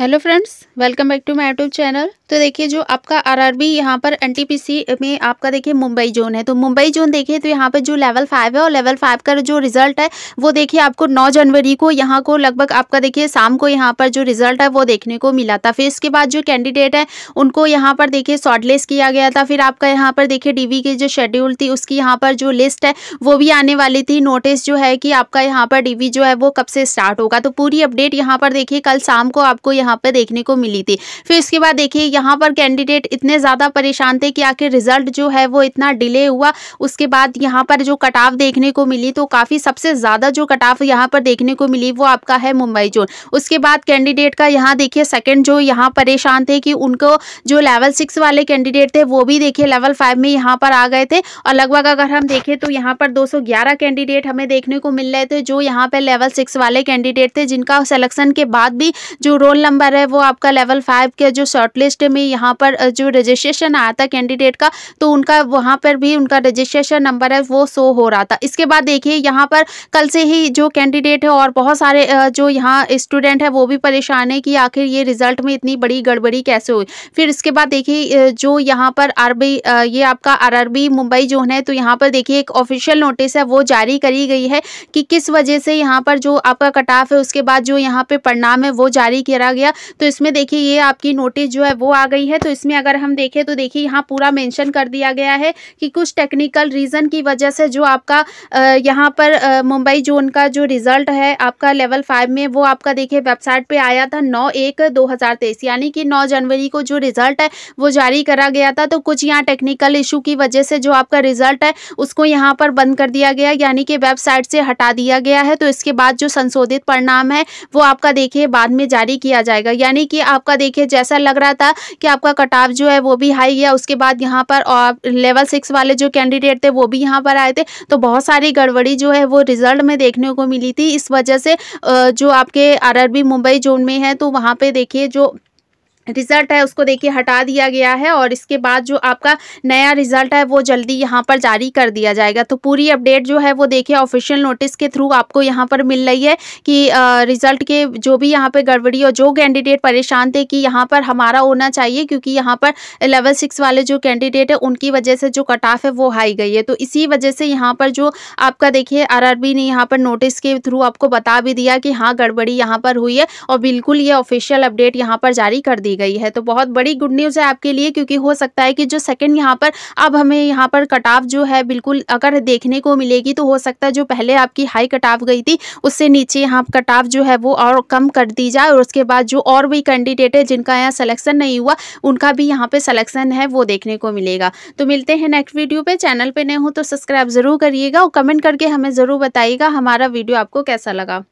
hello friends welcome back to my YouTube channel तो देखिए जो आपका आरआरबी यहाँ पर एनटीपीसी में आपका देखिए मुंबई जोन है तो मुंबई जोन देखिए तो यहाँ पर जो लेवल फाइव है और लेवल फाइव का जो रिजल्ट है वो देखिए आपको 9 जनवरी को यहाँ को लगभग आपका देखिए शाम को यहाँ पर जो रिजल्ट है वो देखने को मिला था फिर इसके बाद जो कैंडिडेट है उनको यहाँ पर देखिए शॉर्टलिस्ट किया गया था फिर आपका यहाँ पर देखिए डी की जो शेड्यूल थी उसकी यहाँ पर जो लिस्ट है वो भी आने वाली थी नोटिस जो है कि आपका यहाँ पर डी जो है वो कब से स्टार्ट होगा तो पूरी अपडेट यहाँ पर देखिए कल शाम को आपको यहाँ पर देखने को मिली थी फिर इसके बाद देखिए यहाँ पर कैंडिडेट इतने ज़्यादा परेशान थे कि आखिर रिजल्ट जो है वो इतना डिले हुआ उसके बाद यहाँ पर जो कटाव देखने को मिली तो काफ़ी सबसे ज़्यादा जो कटाव यहाँ पर देखने को मिली वो आपका है मुंबई जोन उसके बाद कैंडिडेट का यहाँ देखिए सेकेंड जो यहाँ परेशान थे कि उनको जो लेवल सिक्स वाले कैंडिडेट थे वो भी देखिए लेवल फाइव में यहाँ पर आ गए थे और लगभग अगर हम देखें तो यहाँ पर 211 कैंडिडेट हमें देखने को मिल रहे थे जो यहाँ पर लेवल सिक्स वाले कैंडिडेट थे जिनका सिलेक्शन के बाद भी जो रोल नंबर है वो आपका लेवल फाइव के जो शॉर्ट लिस्ट में यहाँ पर जो रजिस्ट्रेशन आया था कैंडिडेट का तो उनका वहाँ पर भी उनका रजिस्ट्रेशन नंबर है वो शो हो रहा था इसके बाद देखिए यहाँ पर कल से ही जो कैंडिडेट है और बहुत सारे जो यहाँ स्टूडेंट है वो भी परेशान है कि आखिर ये रिजल्ट में इतनी बड़ी गड़बड़ी कैसे हुई फिर इसके बाद देखिए जो यहाँ पर अरबी ये आपका आर मुंबई जो है तो यहाँ पर देखिए एक ऑफिशियल नोटिस है वो जारी करी गई है कि किस वजह से यहाँ पर जो आपका कटाफ है उसके बाद जो यहाँ पे परिणाम है वो जारी करा गया लिया तो इसमें देखिए ये आपकी नोटिस जो है वो आ गई है तो इसमें अगर हम देखें तो देखिए यहाँ पूरा मेंशन कर दिया गया है कि कुछ टेक्निकल रीज़न की वजह से जो आपका यहाँ पर मुंबई जोन का जो रिज़ल्ट है आपका लेवल फाइव में वो आपका देखिए वेबसाइट पर आया था नौ एक दो यानी कि नौ जनवरी को जो रिज़ल्ट है वो जारी करा गया था तो कुछ यहाँ टेक्निकल इशू की वजह से जो आपका रिज़ल्ट है उसको यहाँ पर बंद कर दिया गया यानी कि वेबसाइट से हटा दिया गया है तो इसके बाद जो संशोधित परिणाम है वो आपका देखिए बाद में जारी किया जाए जाएगा यानी कि आपका देखिए जैसा लग रहा था कि आपका कटाव जो है वो भी हाई गया उसके बाद यहाँ पर लेवल सिक्स वाले जो कैंडिडेट थे वो भी यहाँ पर आए थे तो बहुत सारी गड़बड़ी जो है वो रिजल्ट में देखने को मिली थी इस वजह से जो आपके आर मुंबई जोन में है तो वहाँ पर देखिए जो रिज़ल्ट है उसको देखिए हटा दिया गया है और इसके बाद जो आपका नया रिज़ल्ट है वो जल्दी यहाँ पर जारी कर दिया जाएगा तो पूरी अपडेट जो है वो देखिए ऑफिशियल नोटिस के थ्रू आपको यहाँ पर मिल रही है कि रिज़ल्ट के जो भी यहाँ पे गड़बड़ी और जो कैंडिडेट परेशान थे कि यहाँ पर हमारा होना चाहिए क्योंकि यहाँ पर लेवल सिक्स वाले जो कैंडिडेट है उनकी वजह से जो कट ऑफ है वो हाई गई है तो इसी वजह से यहाँ पर जो आपका देखिए आर ने यहाँ पर नोटिस के थ्रू आपको बता भी दिया कि हाँ गड़बड़ी यहाँ पर हुई है और बिल्कुल ये ऑफिशियल अपडेट यहाँ पर जारी कर दी दी गई है तो बहुत बड़ी गुड न्यूज़ है आपके लिए क्योंकि हो सकता है कि जो सेकंड यहाँ पर अब हमें यहाँ पर कटाव जो है बिल्कुल अगर देखने को मिलेगी तो हो सकता है जो पहले आपकी हाई कटाव गई थी उससे नीचे यहाँ कटाव जो है वो और कम कर दी जाए और उसके बाद जो और भी कैंडिडेट है जिनका यहाँ सलेक्शन नहीं हुआ उनका भी यहाँ पर सलेक्शन है वो देखने को मिलेगा तो मिलते हैं नेक्स्ट वीडियो पर चैनल पर नए हो तो सब्सक्राइब ज़रूर करिएगा और कमेंट करके हमें ज़रूर बताइएगा हमारा वीडियो आपको कैसा लगा